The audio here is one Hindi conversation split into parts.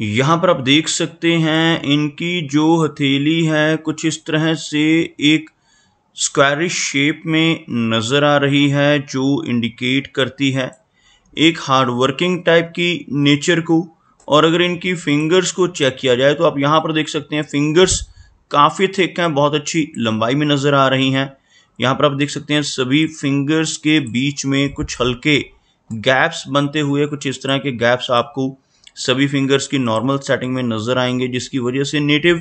यहाँ पर आप देख सकते हैं इनकी जो हथेली है कुछ इस तरह से एक स्क्वायरिश शेप में नजर आ रही है जो इंडिकेट करती है एक हार्ड वर्किंग टाइप की नेचर को और अगर इनकी फिंगर्स को चेक किया जाए तो आप यहाँ पर देख सकते हैं फिंगर्स काफ़ी थिक हैं बहुत अच्छी लंबाई में नज़र आ रही हैं यहाँ पर आप देख सकते हैं सभी फिंगर्स के बीच में कुछ हल्के गैप्स बनते हुए कुछ इस तरह के गैप्स आपको सभी फिंगर्स की नॉर्मल सेटिंग में नज़र आएंगे जिसकी वजह से नेटिव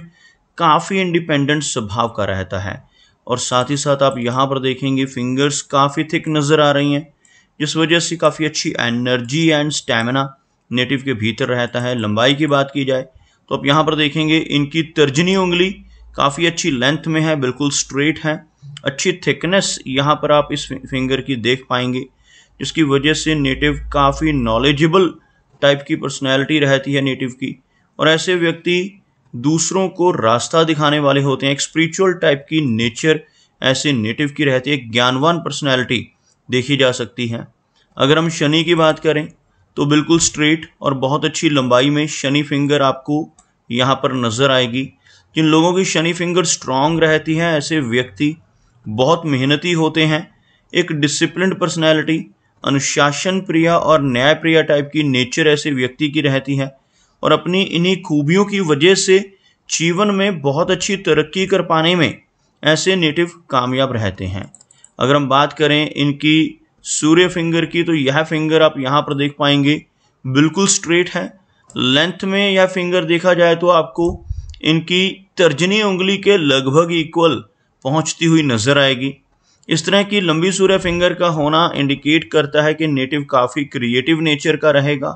काफ़ी इंडिपेंडेंट स्वभाव का रहता है और साथ ही साथ आप यहाँ पर देखेंगे फिंगर्स काफ़ी थिक नज़र आ रही हैं जिस वजह से काफ़ी अच्छी एनर्जी एंड स्टेमिना नेटिव के भीतर रहता है लंबाई की बात की जाए तो आप यहाँ पर देखेंगे इनकी तर्जनी उंगली काफ़ी अच्छी लेंथ में है बिल्कुल स्ट्रेट है अच्छी थिकनेस यहाँ पर आप इस फिंगर की देख पाएंगे जिसकी वजह से नेटिव काफ़ी नॉलेजेबल टाइप की पर्सनैलिटी रहती है नेटिव की और ऐसे व्यक्ति दूसरों को रास्ता दिखाने वाले होते हैं एक स्पिरिचुअल टाइप की नेचर ऐसे नेटिव की रहती है ज्ञानवान पर्सनैलिटी देखी जा सकती है अगर हम शनि की बात करें तो बिल्कुल स्ट्रेट और बहुत अच्छी लंबाई में शनि फिंगर आपको यहाँ पर नज़र आएगी जिन लोगों की शनि फिंगर स्ट्रांग रहती है ऐसे व्यक्ति बहुत मेहनती होते हैं एक डिसिप्लिन पर्सनैलिटी अनुशासन प्रिय और न्याय प्रिय टाइप की नेचर ऐसे व्यक्ति की रहती है और अपनी इन्हीं खूबियों की वजह से जीवन में बहुत अच्छी तरक्की कर पाने में ऐसे नेटिव कामयाब रहते हैं अगर हम बात करें इनकी सूर्य फिंगर की तो यह फिंगर आप यहाँ पर देख पाएंगे बिल्कुल स्ट्रेट है लेंथ में यह फिंगर देखा जाए तो आपको इनकी तर्जनी उंगली के लगभग इक्वल पहुँचती हुई नज़र आएगी इस तरह की लंबी सूर्य फिंगर का होना इंडिकेट करता है कि नेटिव काफ़ी क्रिएटिव नेचर का रहेगा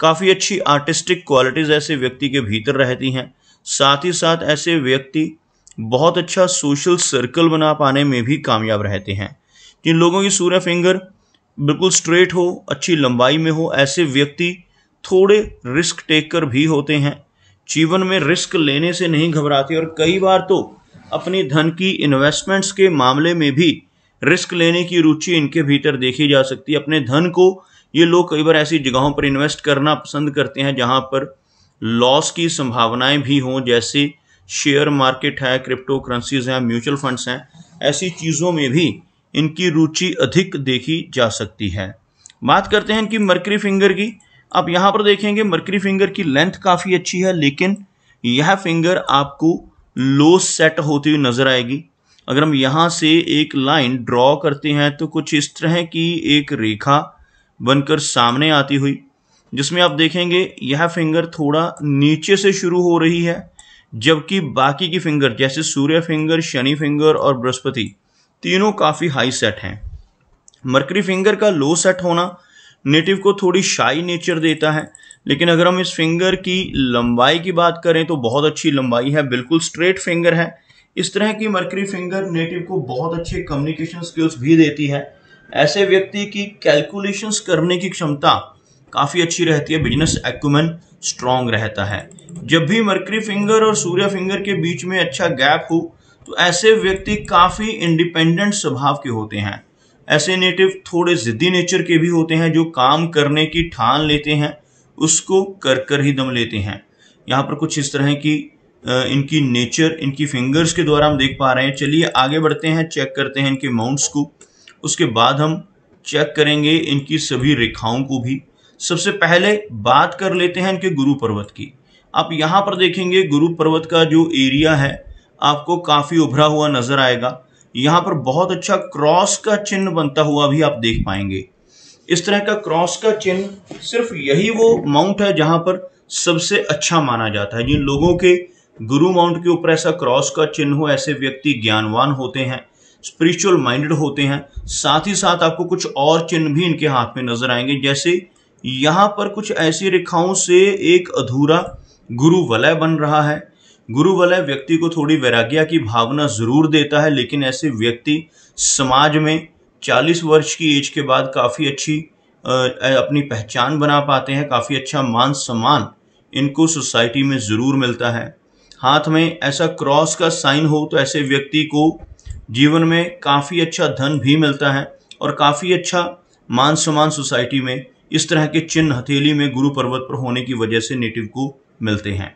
काफ़ी अच्छी आर्टिस्टिक क्वालिटीज़ ऐसे व्यक्ति के भीतर रहती हैं साथ ही साथ ऐसे व्यक्ति बहुत अच्छा सोशल सर्कल बना पाने में भी कामयाब रहते हैं जिन लोगों की सूर्य फिंगर बिल्कुल स्ट्रेट हो अच्छी लंबाई में हो ऐसे व्यक्ति थोड़े रिस्क टेकर भी होते हैं जीवन में रिस्क लेने से नहीं घबराते और कई बार तो अपनी धन की इन्वेस्टमेंट्स के मामले में भी रिस्क लेने की रुचि इनके भीतर देखी जा सकती है अपने धन को ये लोग कई बार ऐसी जगहों पर इन्वेस्ट करना पसंद करते हैं जहाँ पर लॉस की संभावनाएं भी हों जैसे शेयर मार्केट है क्रिप्टो करेंसीज हैं म्यूचुअल फंड्स हैं ऐसी चीज़ों में भी इनकी रुचि अधिक देखी जा सकती है बात करते हैं इनकी मर्करी फिंगर की आप यहाँ पर देखेंगे मर्करी फिंगर की लेंथ काफ़ी अच्छी है लेकिन यह फिंगर आपको लो सेट होती हुई नज़र आएगी अगर हम यहाँ से एक लाइन ड्रॉ करते हैं तो कुछ इस तरह की एक रेखा बनकर सामने आती हुई जिसमें आप देखेंगे यह फिंगर थोड़ा नीचे से शुरू हो रही है जबकि बाकी की फिंगर जैसे सूर्य फिंगर शनि फिंगर और बृहस्पति तीनों काफ़ी हाई सेट हैं मरकरी फिंगर का लो सेट होना नेटिव को थोड़ी शाई नेचर देता है लेकिन अगर हम इस फिंगर की लंबाई की बात करें तो बहुत अच्छी लंबाई है बिल्कुल स्ट्रेट फिंगर है इस तरह की मरकरी फिंगर नेटिव को बहुत अच्छे कम्युनिकेशन स्किल्स भी देती है ऐसे व्यक्ति की कैलकुलेशंस करने की क्षमता काफ़ी अच्छी रहती है बिजनेस एक्यूमन स्ट्रांग रहता है जब भी मरकरी फिंगर और सूर्य फिंगर के बीच में अच्छा गैप हो तो ऐसे व्यक्ति काफ़ी इंडिपेंडेंट स्वभाव के होते हैं ऐसे नेटिव थोड़े ज़िद्दी नेचर के भी होते हैं जो काम करने की ठान लेते हैं उसको कर कर ही दम लेते हैं यहाँ पर कुछ इस तरह की इनकी नेचर इनकी फिंगर्स के द्वारा हम देख पा रहे हैं चलिए आगे बढ़ते हैं चेक करते हैं इनके माउंट्स को उसके बाद हम चेक करेंगे इनकी सभी रेखाओं को भी सबसे पहले बात कर लेते हैं इनके गुरु पर्वत की आप यहाँ पर देखेंगे गुरु पर्वत का जो एरिया है आपको काफ़ी उभरा हुआ नज़र आएगा यहाँ पर बहुत अच्छा क्रॉस का चिन्ह बनता हुआ भी आप देख पाएंगे इस तरह का क्रॉस का चिन्ह सिर्फ यही वो माउंट है जहां पर सबसे अच्छा माना जाता है जिन लोगों के गुरु माउंट के ऊपर ऐसा क्रॉस का चिन्ह हो ऐसे व्यक्ति ज्ञानवान होते हैं स्पिरिचुअल माइंडेड होते हैं साथ ही साथ आपको कुछ और चिन्ह भी इनके हाथ में नजर आएंगे जैसे यहाँ पर कुछ ऐसी रेखाओं से एक अधूरा गुरु वलय बन रहा है गुरु वलय व्यक्ति को थोड़ी वैराग्या की भावना जरूर देता है लेकिन ऐसे व्यक्ति समाज में चालीस वर्ष की एज के बाद काफ़ी अच्छी अपनी पहचान बना पाते हैं काफ़ी अच्छा मान सम्मान इनको सोसाइटी में ज़रूर मिलता है हाथ में ऐसा क्रॉस का साइन हो तो ऐसे व्यक्ति को जीवन में काफ़ी अच्छा धन भी मिलता है और काफ़ी अच्छा मान सम्मान सोसाइटी में इस तरह के चिन्ह हथेली में गुरु पर्वत पर होने की वजह से नेटिव को मिलते हैं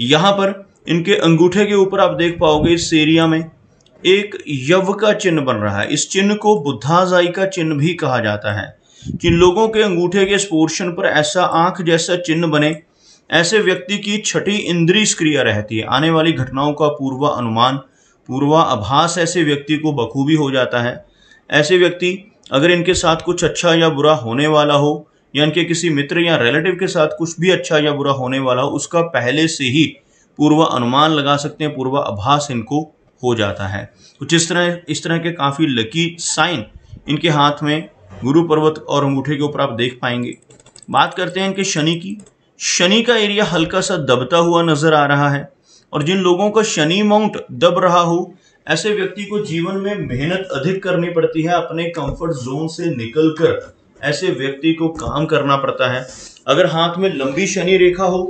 यहाँ पर इनके अंगूठे के ऊपर आप देख पाओगे इस एरिया में एक यव का चिन्ह बन रहा है इस चिन्ह को बुद्धाजाई का चिन्ह भी कहा जाता है कि लोगों के अंगूठे के स्पोर्शन पर ऐसा आंख जैसा चिन्ह बने ऐसे व्यक्ति की छठी इंद्री क्रिया रहती है आने वाली घटनाओं का पूर्व अनुमान पूर्वाभास ऐसे व्यक्ति को बखूबी हो जाता है ऐसे व्यक्ति अगर इनके साथ कुछ अच्छा या बुरा होने वाला हो या इनके किसी मित्र या रिलेटिव के साथ कुछ भी अच्छा या बुरा होने वाला हो उसका पहले से ही पूर्व अनुमान लगा सकते हैं अभास इनको हो जाता है कुछ तो इस तरह इस तरह के काफ़ी लकी साइन इनके हाथ में गुरु पर्वत और अंगूठे के ऊपर आप देख पाएंगे बात करते हैं इनके शनि की शनि का एरिया हल्का सा दबता हुआ नजर आ रहा है और जिन लोगों का शनि माउंट दब रहा हो ऐसे व्यक्ति को जीवन में मेहनत अधिक करनी पड़ती है अपने कंफर्ट जोन से निकलकर ऐसे व्यक्ति को काम करना पड़ता है अगर हाथ में लंबी शनि रेखा हो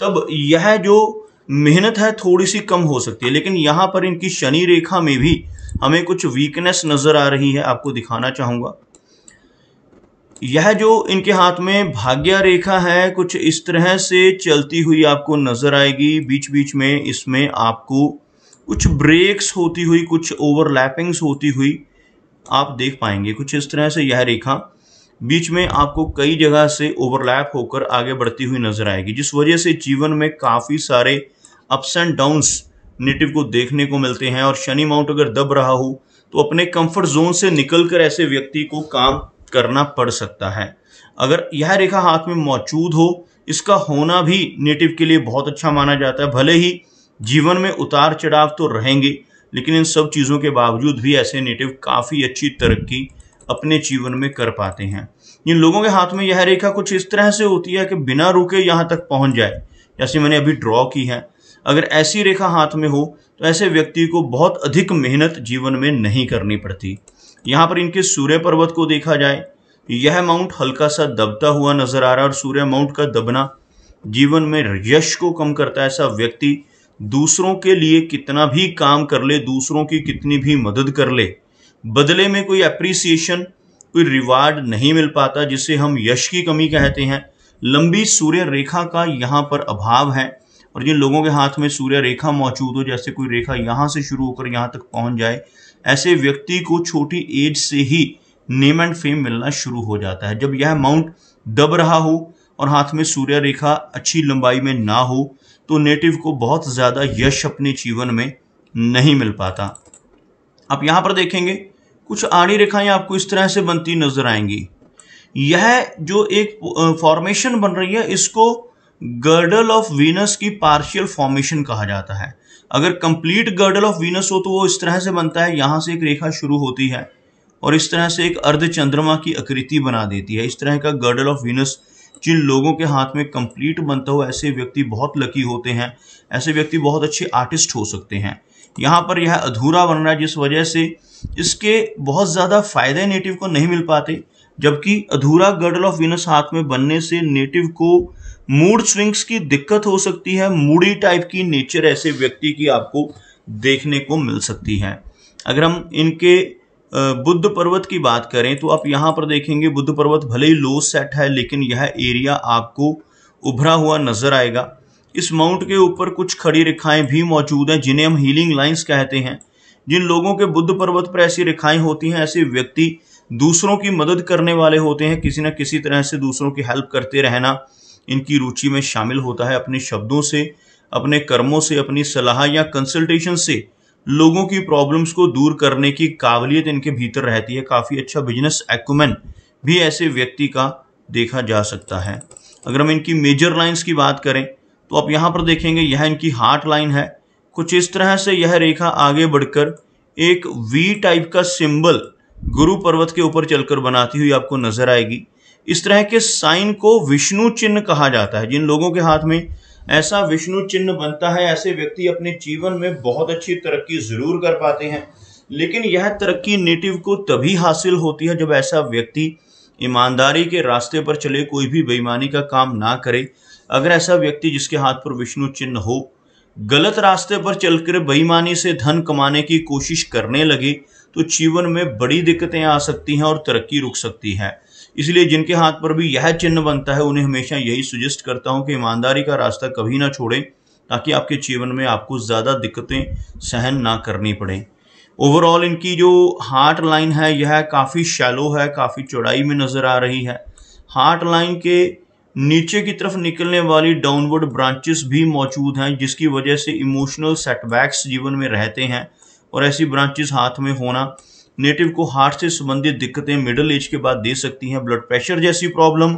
तब यह जो मेहनत है थोड़ी सी कम हो सकती है लेकिन यहाँ पर इनकी शनि रेखा में भी हमें कुछ वीकनेस नज़र आ रही है आपको दिखाना चाहूँगा यह जो इनके हाथ में भाग्य रेखा है कुछ इस तरह से चलती हुई आपको नज़र आएगी बीच बीच में इसमें आपको कुछ ब्रेक्स होती हुई कुछ ओवरलैपिंग्स होती हुई आप देख पाएंगे कुछ इस तरह से यह रेखा बीच में आपको कई जगह से ओवरलैप होकर आगे बढ़ती हुई नजर आएगी जिस वजह से जीवन में काफ़ी सारे अप्स एंड डाउन्स नेटिव को देखने को मिलते हैं और शनि माउंट अगर दब रहा हो तो अपने कंफर्ट जोन से निकलकर ऐसे व्यक्ति को काम करना पड़ सकता है अगर यह रेखा हाथ में मौजूद हो इसका होना भी नेटिव के लिए बहुत अच्छा माना जाता है भले ही जीवन में उतार चढ़ाव तो रहेंगे लेकिन इन सब चीज़ों के बावजूद भी ऐसे नेटिव काफ़ी अच्छी तरक्की अपने जीवन में कर पाते हैं इन लोगों के हाथ में यह रेखा कुछ इस तरह से होती है कि बिना रुके यहाँ तक पहुँच जाए जैसे मैंने अभी ड्रॉ की है अगर ऐसी रेखा हाथ में हो तो ऐसे व्यक्ति को बहुत अधिक मेहनत जीवन में नहीं करनी पड़ती यहाँ पर इनके सूर्य पर्वत को देखा जाए यह माउंट हल्का सा दबता हुआ नजर आ रहा है और सूर्य माउंट का दबना जीवन में यश को कम करता है ऐसा व्यक्ति दूसरों के लिए कितना भी काम कर ले दूसरों की कितनी भी मदद कर ले बदले में कोई अप्रिसिएशन कोई रिवार्ड नहीं मिल पाता जिसे हम यश की कमी कहते हैं लंबी सूर्य रेखा का यहाँ पर अभाव है और जिन लोगों के हाथ में सूर्य रेखा मौजूद हो जैसे कोई रेखा यहाँ से शुरू होकर यहाँ तक पहुँच जाए ऐसे व्यक्ति को छोटी एज से ही नेम एंड फेम मिलना शुरू हो जाता है जब यह माउंट दब रहा हो और हाथ में सूर्य रेखा अच्छी लंबाई में ना हो तो नेटिव को बहुत ज़्यादा यश अपने जीवन में नहीं मिल पाता आप यहाँ पर देखेंगे कुछ आड़ी रेखाएं आपको इस तरह से बनती नजर आएंगी यह जो एक फॉर्मेशन बन रही है इसको गर्डल ऑफ वीनस की पार्शियल फॉर्मेशन कहा जाता है अगर कंप्लीट गर्डल ऑफ वीनस हो तो वो इस तरह से बनता है यहाँ से एक रेखा शुरू होती है और इस तरह से एक अर्ध चंद्रमा की आकृति बना देती है इस तरह का गर्डल ऑफ वीनस जिन लोगों के हाथ में कंप्लीट बनता हो ऐसे व्यक्ति बहुत लकी होते हैं ऐसे व्यक्ति बहुत अच्छे आर्टिस्ट हो सकते हैं यहाँ पर यह अधूरा बन रहा है जिस वजह से इसके बहुत ज़्यादा फायदे नेटिव को नहीं मिल पाते जबकि अधूरा गर्डल ऑफ वीनस हाथ में बनने से नेटिव को मूड स्विंग्स की दिक्कत हो सकती है मूडी टाइप की नेचर ऐसे व्यक्ति की आपको देखने को मिल सकती है अगर हम इनके बुद्ध पर्वत की बात करें तो आप यहाँ पर देखेंगे बुद्ध पर्वत भले ही लो सेट है लेकिन यह एरिया आपको उभरा हुआ नजर आएगा इस माउंट के ऊपर कुछ खड़ी रेखाएं भी मौजूद हैं जिन्हें हम हीलिंग लाइंस कहते हैं जिन लोगों के बुद्ध पर्वत पर ऐसी रेखाएं होती हैं ऐसे व्यक्ति दूसरों की मदद करने वाले होते हैं किसी न किसी तरह से दूसरों की हेल्प करते रहना इनकी रुचि में शामिल होता है अपने शब्दों से अपने कर्मों से अपनी सलाह या कंसल्टेशन से लोगों की प्रॉब्लम्स को दूर करने की काबिलियत इनके भीतर रहती है काफ़ी अच्छा बिजनेस एक्मेन भी ऐसे व्यक्ति का देखा जा सकता है अगर हम इनकी मेजर लाइंस की बात करें तो आप यहाँ पर देखेंगे यह इनकी हार्ट लाइन है कुछ इस तरह से यह रेखा आगे बढ़कर एक वी टाइप का सिंबल गुरु पर्वत के ऊपर चलकर बनाती हुई आपको नजर आएगी इस तरह के साइन को विष्णु चिन्ह कहा जाता है जिन लोगों के हाथ में ऐसा विष्णु चिन्ह बनता है ऐसे व्यक्ति अपने जीवन में बहुत अच्छी तरक्की जरूर कर पाते हैं लेकिन यह तरक्की नेटिव को तभी हासिल होती है जब ऐसा व्यक्ति ईमानदारी के रास्ते पर चले कोई भी बेईमानी का काम ना करे अगर ऐसा व्यक्ति जिसके हाथ पर विष्णु चिन्ह हो गलत रास्ते पर चलकर बेईमानी से धन कमाने की कोशिश करने लगे तो जीवन में बड़ी दिक्कतें आ सकती हैं और तरक्की रुक सकती है इसलिए जिनके हाथ पर भी यह चिन्ह बनता है उन्हें हमेशा यही सुजेस्ट करता हूँ कि ईमानदारी का रास्ता कभी ना छोड़ें ताकि आपके जीवन में आपको ज़्यादा दिक्कतें सहन ना करनी पड़ें ओवरऑल इनकी जो हार्ट लाइन है यह काफ़ी शैलो है काफ़ी चौड़ाई में नज़र आ रही है हार्ट लाइन के नीचे की तरफ निकलने वाली डाउनवर्ड ब्रांचेस भी मौजूद हैं जिसकी वजह से इमोशनल सेटबैक्स जीवन में रहते हैं और ऐसी ब्रांचेस हाथ में होना नेटिव को हार्ट से संबंधित दिक्कतें मिडिल एज के बाद दे सकती हैं ब्लड प्रेशर जैसी प्रॉब्लम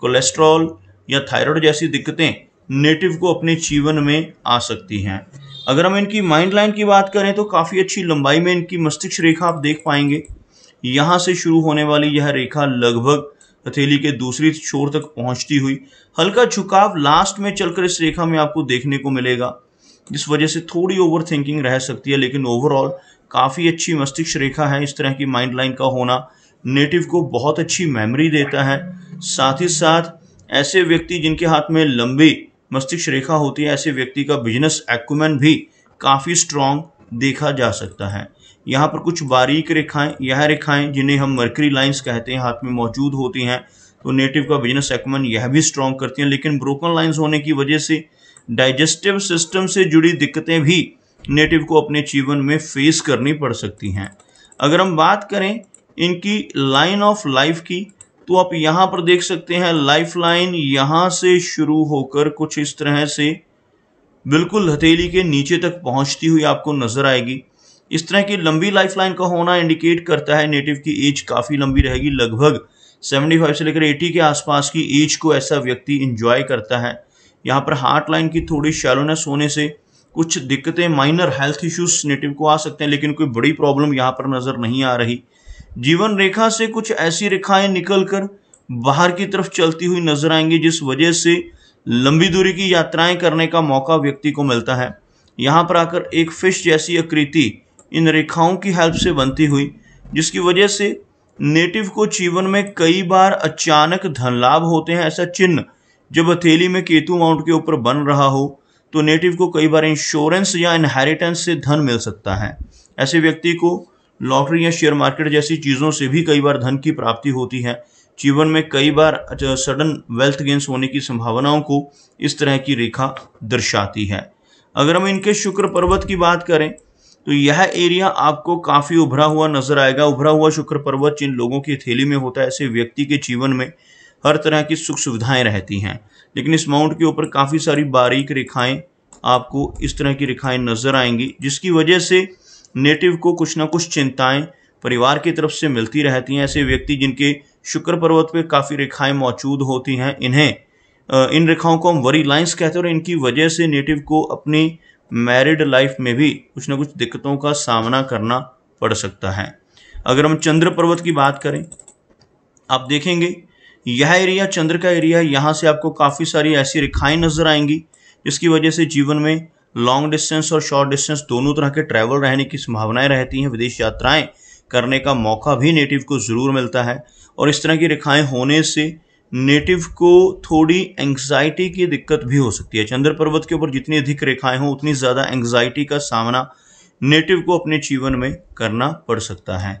कोलेस्ट्रॉल या थायराइड जैसी दिक्कतें नेटिव को अपने जीवन में आ सकती हैं अगर हम इनकी माइंड लाइन की बात करें तो काफ़ी अच्छी लंबाई में इनकी मस्तिष्क रेखा आप देख पाएंगे यहाँ से शुरू होने वाली यह रेखा लगभग हथेली के दूसरी छोर तक पहुँचती हुई हल्का झुकाव लास्ट में चलकर इस रेखा में आपको देखने को मिलेगा जिस वजह से थोड़ी ओवर थिंकिंग रह सकती है लेकिन ओवरऑल काफ़ी अच्छी मस्तिष्क रेखा है इस तरह की माइंड लाइन का होना नेटिव को बहुत अच्छी मेमोरी देता है साथ ही साथ ऐसे व्यक्ति जिनके हाथ में लंबी मस्तिष्क रेखा होती है ऐसे व्यक्ति का बिजनेस एक्यूमेन भी काफ़ी स्ट्रॉन्ग देखा जा सकता है यहाँ पर कुछ बारीक रेखाएं यह रेखाएं जिन्हें हम मर्करी लाइंस कहते हैं हाथ में मौजूद होती हैं तो नेटिव का बिजनेस एक्मन यह भी स्ट्रॉन्ग करती हैं लेकिन ब्रोकन लाइन्स होने की वजह से डाइजेस्टिव सिस्टम से जुड़ी दिक्कतें भी नेटिव को अपने जीवन में फेस करनी पड़ सकती हैं अगर हम बात करें इनकी लाइन ऑफ लाइफ की तो आप यहाँ पर देख सकते हैं लाइफ लाइन यहाँ से शुरू होकर कुछ इस तरह से बिल्कुल हथेली के नीचे तक पहुँचती हुई आपको नजर आएगी इस तरह की लंबी लाइफ लाइन का होना इंडिकेट करता है नेटिव की एज काफ़ी लंबी रहेगी लगभग 75 से लेकर 80 के आसपास की एज को ऐसा व्यक्ति इंजॉय करता है यहाँ पर हार्ट लाइन की थोड़ी शैलोनेस होने से कुछ दिक्कतें माइनर हेल्थ इश्यूज नेटिव को आ सकते हैं लेकिन कोई बड़ी प्रॉब्लम यहाँ पर नज़र नहीं आ रही जीवन रेखा से कुछ ऐसी रेखाएं निकलकर बाहर की तरफ चलती हुई नजर आएंगी जिस वजह से लंबी दूरी की यात्राएं करने का मौका व्यक्ति को मिलता है यहाँ पर आकर एक फिश जैसी आकृति इन रेखाओं की हेल्प से बनती हुई जिसकी वजह से नेटिव को जीवन में कई बार अचानक धन लाभ होते हैं ऐसा चिन्ह जब हथेली में केतु माउंट के ऊपर बन रहा हो तो नेटिव को कई बार इंश्योरेंस या इनहेरिटेंस से धन मिल सकता है ऐसे व्यक्ति को लॉटरी या शेयर मार्केट जैसी चीज़ों से भी कई बार धन की प्राप्ति होती है जीवन में कई बार सडन वेल्थ गेंस होने की संभावनाओं को इस तरह की रेखा दर्शाती है अगर हम इनके शुक्र पर्वत की बात करें तो यह एरिया आपको काफ़ी उभरा हुआ नजर आएगा उभरा हुआ शुक्र पर्वत जिन लोगों की थैली में होता है ऐसे व्यक्ति के जीवन में हर तरह की सुख सुविधाएं रहती हैं लेकिन इस माउंट के ऊपर काफ़ी सारी बारीक रेखाएं आपको इस तरह की रेखाएं नज़र आएंगी जिसकी वजह से नेटिव को कुछ ना कुछ चिंताएं परिवार की तरफ से मिलती रहती हैं ऐसे व्यक्ति जिनके शुक्र पर्वत पर काफ़ी रेखाएँ मौजूद होती हैं इन्हें इन रेखाओं को हम वरी लाइन्स कहते हैं और इनकी वजह से नेटिव को अपनी मैरिड लाइफ में भी कुछ ना कुछ दिक्कतों का सामना करना पड़ सकता है अगर हम चंद्र पर्वत की बात करें आप देखेंगे यह एरिया चंद्र का एरिया है यहाँ से आपको काफ़ी सारी ऐसी रेखाएं नजर आएंगी जिसकी वजह से जीवन में लॉन्ग डिस्टेंस और शॉर्ट डिस्टेंस दोनों तरह के ट्रैवल रहने की संभावनाएं रहती हैं विदेश यात्राएं करने का मौका भी नेटिव को ज़रूर मिलता है और इस तरह की रेखाएं होने से नेटिव को थोड़ी एंग्जाइटी की दिक्कत भी हो सकती है चंद्र पर्वत के ऊपर जितनी अधिक रेखाएँ हों उतनी ज़्यादा एंग्जाइटी का सामना नेटिव को अपने जीवन में करना पड़ सकता है